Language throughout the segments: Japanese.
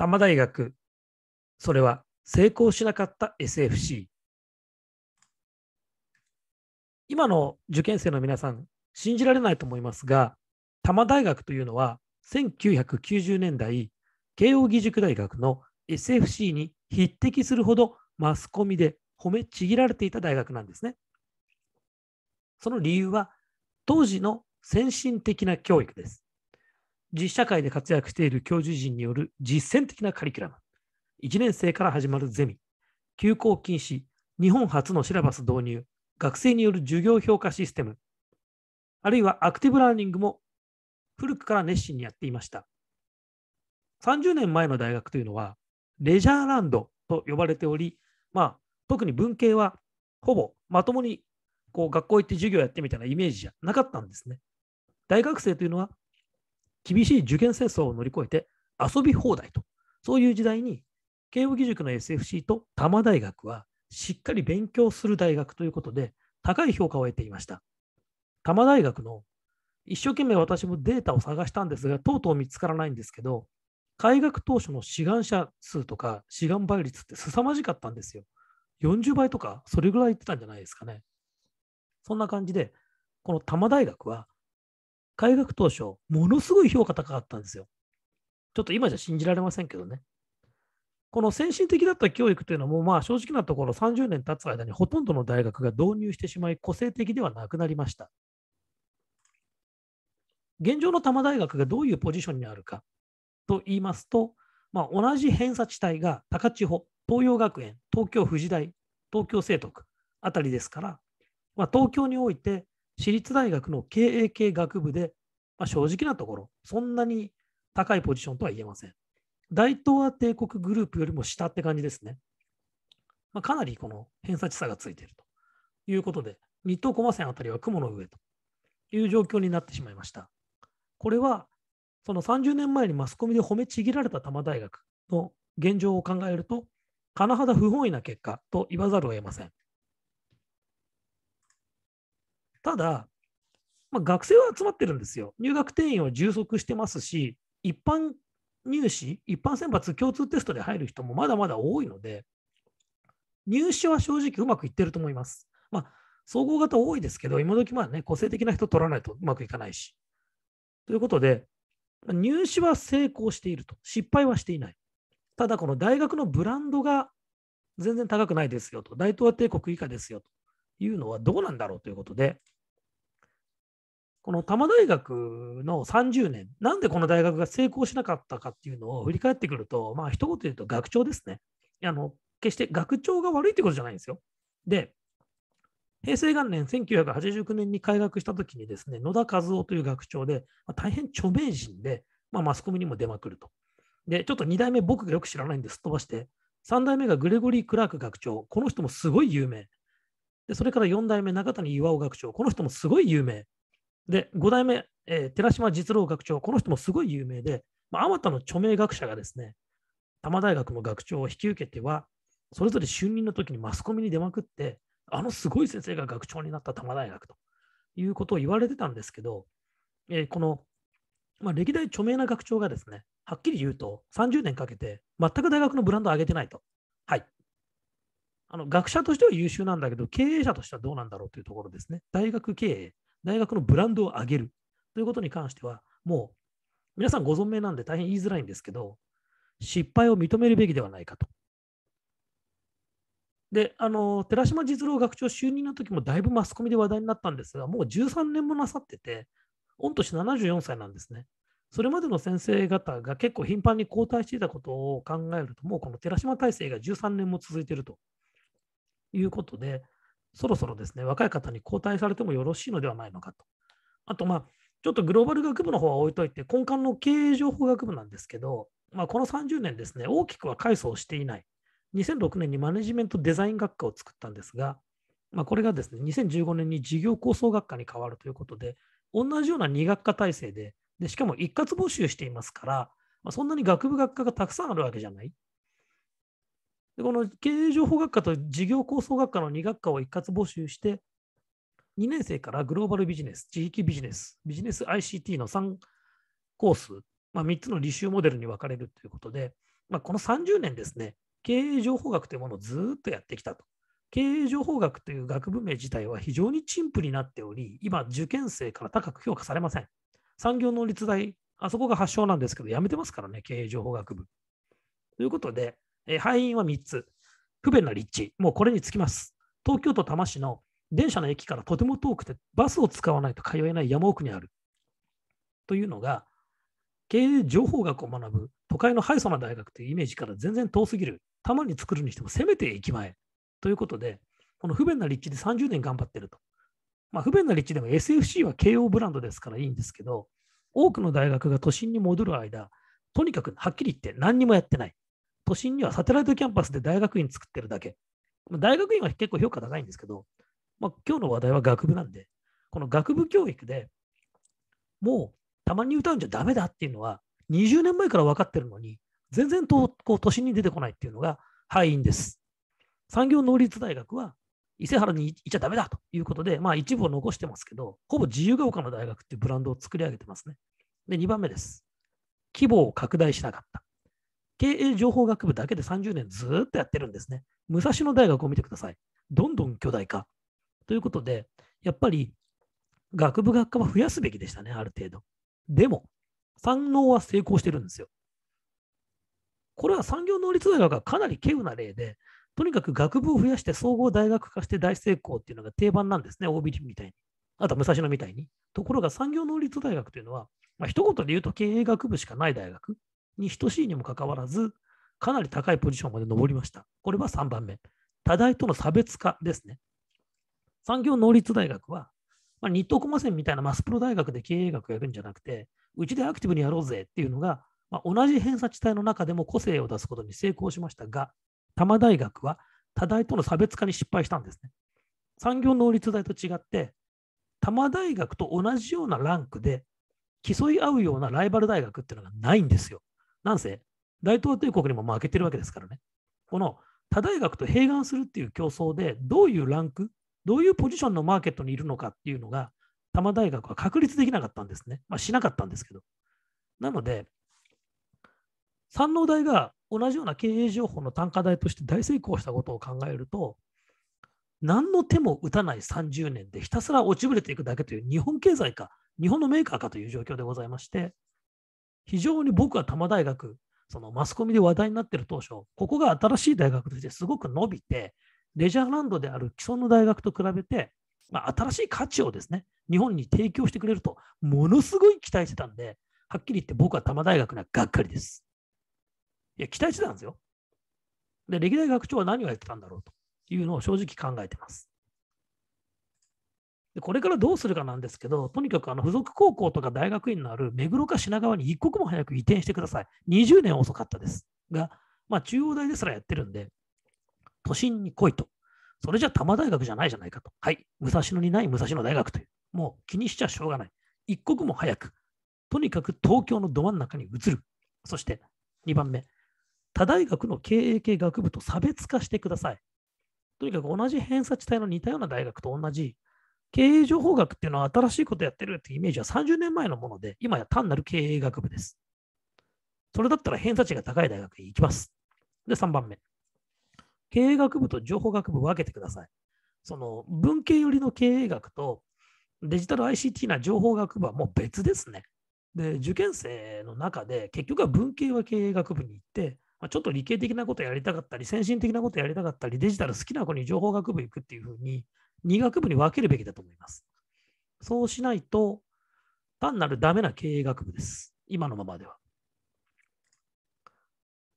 多摩大学、それは成功しなかった SFC。今の受験生の皆さん、信じられないと思いますが、多摩大学というのは1990年代、慶應義塾大学の SFC に匹敵するほどマスコミで褒めちぎられていた大学なんですね。その理由は、当時の先進的な教育です。実社会で活躍している教授陣による実践的なカリキュラム、1年生から始まるゼミ、休校禁止、日本初のシラバス導入、学生による授業評価システム、あるいはアクティブラーニングも古くから熱心にやっていました。30年前の大学というのは、レジャーランドと呼ばれており、まあ、特に文系はほぼまともにこう学校行って授業やってみたいなイメージじゃなかったんですね。大学生というのは厳しい受験戦争を乗り越えて遊び放題と、そういう時代に、慶應義塾の SFC と多摩大学は、しっかり勉強する大学ということで、高い評価を得ていました。多摩大学の一生懸命私もデータを探したんですが、とうとう見つからないんですけど、開学当初の志願者数とか志願倍率って凄まじかったんですよ。40倍とか、それぐらいいってたんじゃないですかね。そんな感じで、この多摩大学は開学当初、ものすごい評価高かったんですよ。ちょっと今じゃ信じられませんけどね。この先進的だった教育というのも、まあ、正直なところ30年経つ間にほとんどの大学が導入してしまい個性的ではなくなりました。現状の多摩大学がどういうポジションにあるかと言いますと、まあ、同じ偏差地帯が高千穂、東洋学園、東京富士大、東京聖徳あたりですから、まあ、東京において私立大学の経営系学部で、まあ、正直なところ、そんなに高いポジションとは言えません。大東亜帝国グループよりも下って感じですね。まあ、かなりこの偏差値差がついているということで、二等駒線あたりは雲の上という状況になってしまいました。これは、その30年前にマスコミで褒めちぎられた多摩大学の現状を考えると、甚だ不本意な結果と言わざるを得ません。ただ、まあ、学生は集まってるんですよ。入学定員は充足してますし、一般入試、一般選抜共通テストで入る人もまだまだ多いので、入試は正直うまくいってると思います。まあ、総合型多いですけど、今時まあね、個性的な人取らないとうまくいかないし。ということで、入試は成功していると、失敗はしていない。ただ、この大学のブランドが全然高くないですよと、大東亜帝国以下ですよと、いうのはどうなんだろうということで、この多摩大学の30年、なんでこの大学が成功しなかったかっていうのを振り返ってくると、まあ一言で言うと学長ですね。あの決して学長が悪いってことじゃないんですよ。で、平成元年1989年に開学したときにですね、野田和夫という学長で、まあ、大変著名人で、まあ、マスコミにも出まくると。で、ちょっと2代目僕がよく知らないんですっ飛ばして、3代目がグレゴリー・クラーク学長、この人もすごい有名。でそれから4代目中谷岩尾学長、この人もすごい有名。で、5代目、えー、寺島実郎学長、この人もすごい有名で、あまたの著名学者がですね、多摩大学の学長を引き受けては、それぞれ就任の時にマスコミに出まくって、あのすごい先生が学長になった多摩大学ということを言われてたんですけど、えー、この、まあ、歴代著名な学長がですね、はっきり言うと、30年かけて全く大学のブランドを上げてないと。はい、あの学者としては優秀なんだけど、経営者としてはどうなんだろうというところですね。大学経営、大学のブランドを上げるということに関しては、もう皆さんご存命なんで大変言いづらいんですけど、失敗を認めるべきではないかと。で、あの寺島実郎学長就任の時もだいぶマスコミで話題になったんですが、もう13年もなさってて、御年74歳なんですね。それまでの先生方が結構頻繁に交代していたことを考えると、もうこの寺島体制が13年も続いているということで、そろそろですね、若い方に交代されてもよろしいのではないのかと。あと、まあ、ちょっとグローバル学部の方は置いといて、根幹の経営情報学部なんですけど、まあ、この30年ですね、大きくは改装していない。2006年にマネジメントデザイン学科を作ったんですが、まあ、これがですね、2015年に事業構想学科に変わるということで、同じような2学科体制で、でしかも一括募集していますから、まあ、そんなに学部学科がたくさんあるわけじゃない。でこの経営情報学科と事業構想学科の2学科を一括募集して、2年生からグローバルビジネス、地域ビジネス、ビジネス ICT の3コース、まあ、3つの履修モデルに分かれるということで、まあ、この30年ですね、経営情報学というものをずっとやってきたと。経営情報学という学部名自体は非常に陳腐になっており、今、受験生から高く評価されません。産業能率大、あそこが発祥なんですけど、やめてますからね、経営情報学部。ということで、えー、敗因は3つ。不便な立地、もうこれにつきます。東京都多摩市の電車の駅からとても遠くてバスを使わないと通えない山奥にある。というのが、経営情報学を学ぶ都会のハイソな大学というイメージから全然遠すぎる。たまに作るにしてもせめて駅前。ということで、この不便な立地で30年頑張ってると。まあ、不便な立地でも SFC は慶応ブランドですからいいんですけど、多くの大学が都心に戻る間、とにかくはっきり言って何にもやってない。都心にはサテライトキャンパスで大学院作ってるだけ。大学院は結構評価高いんですけど、まあ、今日の話題は学部なんで、この学部教育でもうたまに歌うんじゃダメだっていうのは、20年前から分かってるのに、全然とこう都心に出てこないっていうのが敗因です。産業能率大学は伊勢原に行っちゃダメだということで、まあ、一部を残してますけど、ほぼ自由が丘の大学っていうブランドを作り上げてますね。で、2番目です。規模を拡大しなかった。経営情報学部だけで30年ずっとやってるんですね。武蔵野大学を見てください。どんどん巨大化。ということで、やっぱり学部学科は増やすべきでしたね、ある程度。でも、産農は成功してるんですよ。これは産業能率大学がかなり稀有な例で、とにかく学部を増やして総合大学化して大成功っていうのが定番なんですね、OB みたいに。あとは武蔵野みたいに。ところが産業能率大学というのは、まあ、一言で言うと経営学部しかない大学。に等しいにもかかわらず、かなり高いポジションまで上りました。これは3番目。多大との差別化ですね。産業能率大学は、まあ、日東駒線みたいなマスプロ大学で経営学やるんじゃなくて、うちでアクティブにやろうぜっていうのが、まあ、同じ偏差値帯の中でも個性を出すことに成功しましたが、多摩大学は多大との差別化に失敗したんですね。産業能率大と違って、多摩大学と同じようなランクで競い合うようなライバル大学っていうのがないんですよ。なんせ、大東帝国にも負けてるわけですからね。この他大学と併願するっていう競争で、どういうランク、どういうポジションのマーケットにいるのかっていうのが、多摩大学は確立できなかったんですね。まあ、しなかったんですけど。なので、山王大が同じような経営情報の単価代として大成功したことを考えると、何の手も打たない30年でひたすら落ちぶれていくだけという日本経済か、日本のメーカーかという状況でございまして、非常に僕は多摩大学、そのマスコミで話題になっている当初、ここが新しい大学としてすごく伸びて、レジャーランドである既存の大学と比べて、まあ、新しい価値をですね、日本に提供してくれると、ものすごい期待してたんで、はっきり言って僕は多摩大学にはがっかりです。いや、期待してたんですよ。で、歴代学長は何をやってたんだろうというのを正直考えてます。でこれからどうするかなんですけど、とにかくあの付属高校とか大学院のある目黒か品川に一刻も早く移転してください。20年遅かったですが、まあ、中央大ですらやってるんで、都心に来いと。それじゃ多摩大学じゃないじゃないかと。はい、武蔵野にない武蔵野大学という。もう気にしちゃしょうがない。一刻も早く、とにかく東京のど真ん中に移る。そして2番目、他大学の経営系学部と差別化してください。とにかく同じ偏差値帯の似たような大学と同じ経営情報学っていうのは新しいことやってるっていうイメージは30年前のもので、今や単なる経営学部です。それだったら偏差値が高い大学に行きます。で、3番目。経営学部と情報学部分けてください。その文系寄りの経営学とデジタル ICT な情報学部はもう別ですね。で、受験生の中で結局は文系は経営学部に行って、まちょっと理系的なことやりたかったり、先進的なことやりたかったり、デジタル好きな子に情報学部行くっていうふうに、2学部に分けるべきだと思います。そうしないと、単なるダメな経営学部です。今のままでは。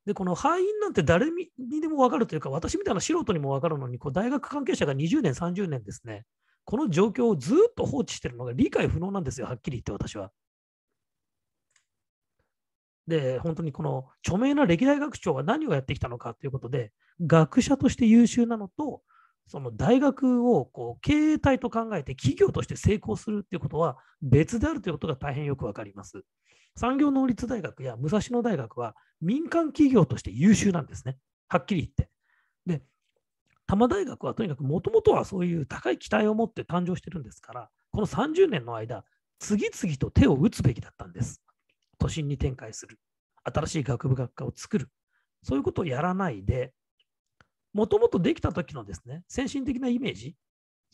で、この敗因なんて誰にでも分かるというか、私みたいな素人にも分かるのに、こう大学関係者が20年、30年ですね、この状況をずっと放置してるのが理解不能なんですよ、はっきり言って私は。で、本当にこの著名な歴代学長は何をやってきたのかということで、学者として優秀なのと、その大学をこう経営体と考えて企業として成功するということは別であるということが大変よくわかります。産業能率大学や武蔵野大学は民間企業として優秀なんですね。はっきり言って。で、多摩大学はとにかくもともとはそういう高い期待を持って誕生してるんですから、この30年の間、次々と手を打つべきだったんです。都心に展開する。新しい学部学科を作る。そういうことをやらないで、もともとできた時のですね、先進的なイメージ、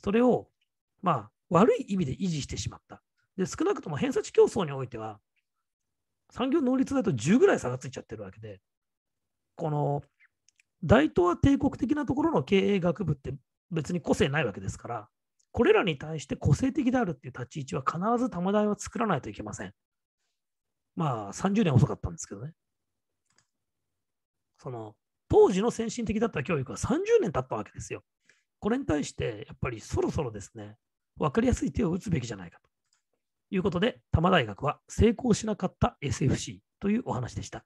それを、まあ、悪い意味で維持してしまった。で、少なくとも偏差値競争においては、産業能率だと10ぐらい差がついちゃってるわけで、この大東亜帝国的なところの経営学部って別に個性ないわけですから、これらに対して個性的であるっていう立ち位置は必ず玉台は作らないといけません。まあ30年遅かったんですけどね。その当時の先進的だった教育は30年経ったわけですよ。これに対して、やっぱりそろそろですね、分かりやすい手を打つべきじゃないかということで、多摩大学は成功しなかった SFC というお話でした。